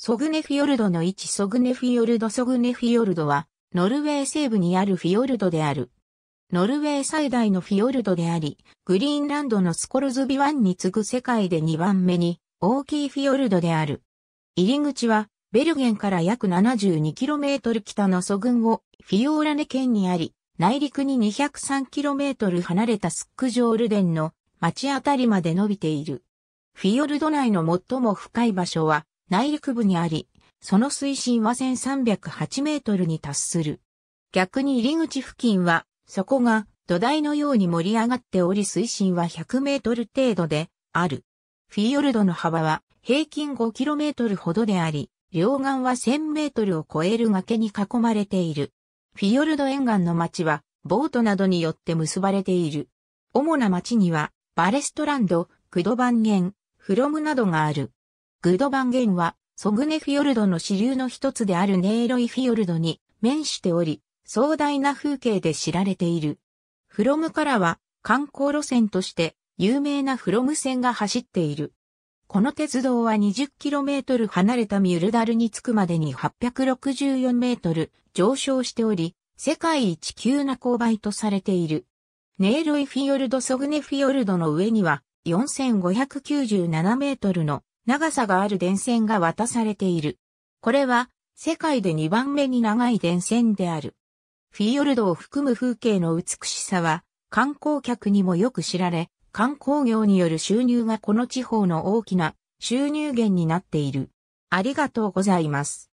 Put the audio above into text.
ソグネフィヨルドの位置ソグネフィヨルドソグネフィヨルドは、ノルウェー西部にあるフィヨルドである。ノルウェー最大のフィヨルドであり、グリーンランドのスコルズビ湾に次ぐ世界で2番目に大きいフィヨルドである。入り口は、ベルゲンから約 72km 北のソグンをフィオーラネ県にあり、内陸に 203km 離れたスックジョールデンの町あたりまで伸びている。フィヨルド内の最も深い場所は、内陸部にあり、その水深は1308メートルに達する。逆に入り口付近は、そこが土台のように盛り上がっており水深は100メートル程度である。フィヨルドの幅は平均5トルほどであり、両岸は1000メートルを超える崖に囲まれている。フィヨルド沿岸の町はボートなどによって結ばれている。主な町にはバレストランド、クドバンゲン、フロムなどがある。グドバンゲンは、ソグネフィヨルドの支流の一つであるネーロイフィヨルドに面しており、壮大な風景で知られている。フロムからは観光路線として有名なフロム線が走っている。この鉄道は 20km 離れたミュルダルに着くまでに 864m 上昇しており、世界一急な勾配とされている。ネーロイフィヨルドソグネフィヨルドの上には4597メートルの長さがある電線が渡されている。これは世界で2番目に長い電線である。フィヨルドを含む風景の美しさは観光客にもよく知られ、観光業による収入がこの地方の大きな収入源になっている。ありがとうございます。